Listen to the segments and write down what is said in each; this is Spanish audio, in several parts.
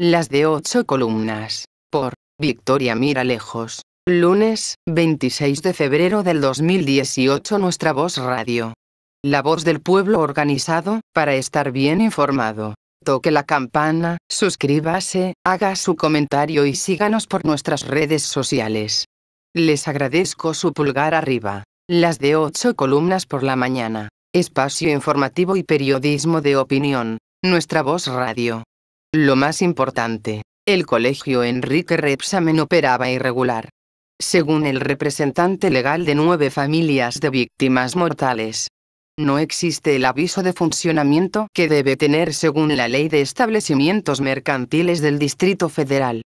Las de ocho columnas. Por Victoria Mira Lejos, Lunes, 26 de febrero del 2018 Nuestra Voz Radio. La voz del pueblo organizado, para estar bien informado. Toque la campana, suscríbase, haga su comentario y síganos por nuestras redes sociales. Les agradezco su pulgar arriba. Las de ocho columnas por la mañana. Espacio informativo y periodismo de opinión. Nuestra Voz Radio. Lo más importante, el colegio Enrique Repsamen operaba irregular. Según el representante legal de nueve familias de víctimas mortales, no existe el aviso de funcionamiento que debe tener según la ley de establecimientos mercantiles del Distrito Federal.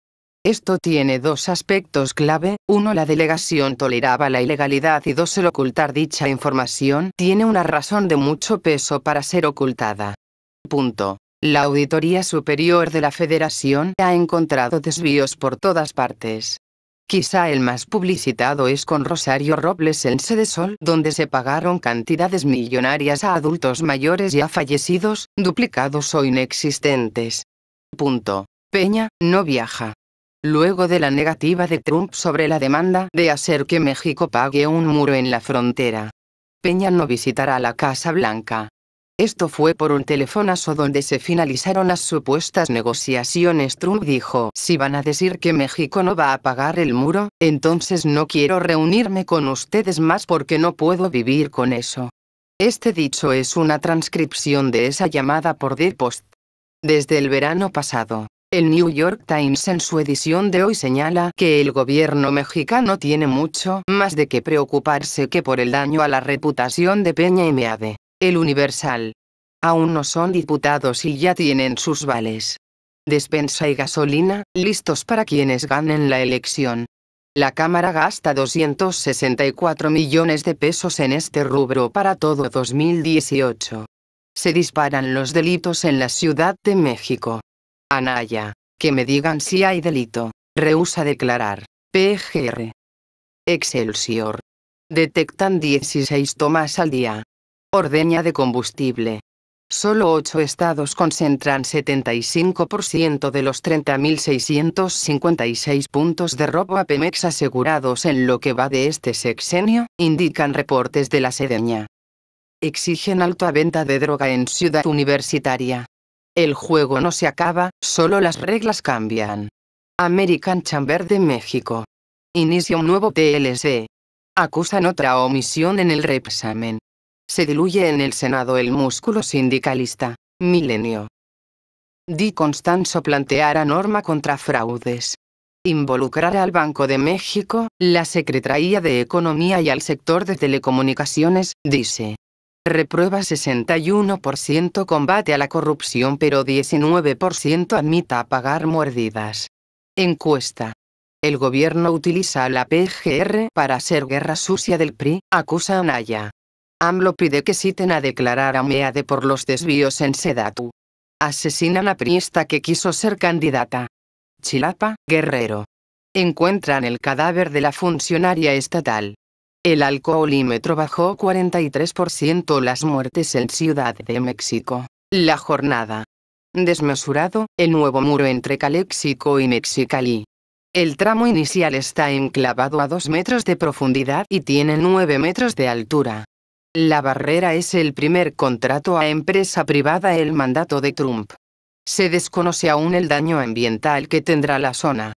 Esto tiene dos aspectos clave, uno la delegación toleraba la ilegalidad y dos el ocultar dicha información tiene una razón de mucho peso para ser ocultada. Punto. La Auditoría Superior de la Federación ha encontrado desvíos por todas partes. Quizá el más publicitado es con Rosario Robles en Sol, donde se pagaron cantidades millonarias a adultos mayores y a fallecidos, duplicados o inexistentes. Punto. Peña, no viaja. Luego de la negativa de Trump sobre la demanda de hacer que México pague un muro en la frontera. Peña no visitará la Casa Blanca. Esto fue por un telefonazo donde se finalizaron las supuestas negociaciones. Trump dijo, si van a decir que México no va a pagar el muro, entonces no quiero reunirme con ustedes más porque no puedo vivir con eso. Este dicho es una transcripción de esa llamada por The Post. Desde el verano pasado, el New York Times en su edición de hoy señala que el gobierno mexicano tiene mucho más de que preocuparse que por el daño a la reputación de Peña y Meade. El Universal. Aún no son diputados y ya tienen sus vales. Despensa y gasolina, listos para quienes ganen la elección. La Cámara gasta 264 millones de pesos en este rubro para todo 2018. Se disparan los delitos en la Ciudad de México. Anaya, que me digan si hay delito, rehúsa declarar. PGR. Excelsior. Detectan 16 tomas al día, ordeña de combustible. Solo 8 estados concentran 75% de los 30.656 puntos de robo a Pemex asegurados en lo que va de este sexenio, indican reportes de la Sedeña. Exigen alta venta de droga en ciudad universitaria. El juego no se acaba, solo las reglas cambian. American Chamber de México. Inicia un nuevo TLC. Acusan otra omisión en el reexamen. Se diluye en el Senado el músculo sindicalista. Milenio. Di Constanzo planteará norma contra fraudes. Involucrar al Banco de México, la Secretaría de Economía y al sector de telecomunicaciones, dice. Reprueba 61% combate a la corrupción pero 19% admita pagar mordidas. Encuesta. El gobierno utiliza a la PGR para hacer guerra sucia del PRI, acusa Anaya. AMLO pide que citen a declarar a MEADE por los desvíos en Sedatu. Asesinan a Priesta que quiso ser candidata. Chilapa, Guerrero. Encuentran el cadáver de la funcionaria estatal. El alcoholímetro bajó 43% las muertes en Ciudad de México. La jornada. Desmesurado, el nuevo muro entre Calexico y Mexicali. El tramo inicial está enclavado a 2 metros de profundidad y tiene 9 metros de altura. La barrera es el primer contrato a empresa privada el mandato de Trump. Se desconoce aún el daño ambiental que tendrá la zona.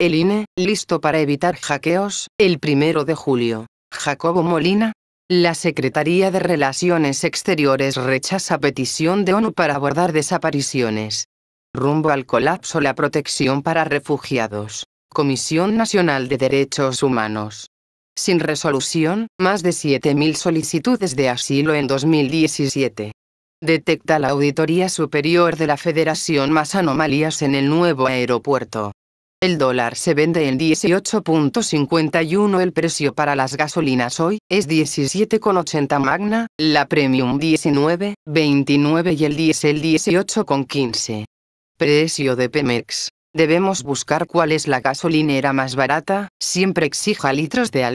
El INE, listo para evitar hackeos, el primero de julio. Jacobo Molina. La Secretaría de Relaciones Exteriores rechaza petición de ONU para abordar desapariciones. Rumbo al colapso la protección para refugiados. Comisión Nacional de Derechos Humanos sin resolución, más de 7.000 solicitudes de asilo en 2017. Detecta la Auditoría Superior de la Federación más anomalías en el nuevo aeropuerto. El dólar se vende en 18.51 el precio para las gasolinas hoy es 17,80 magna, la premium 19,29 y el Diesel 18,15. Precio de Pemex. Debemos buscar cuál es la gasolinera más barata, siempre exija litros de a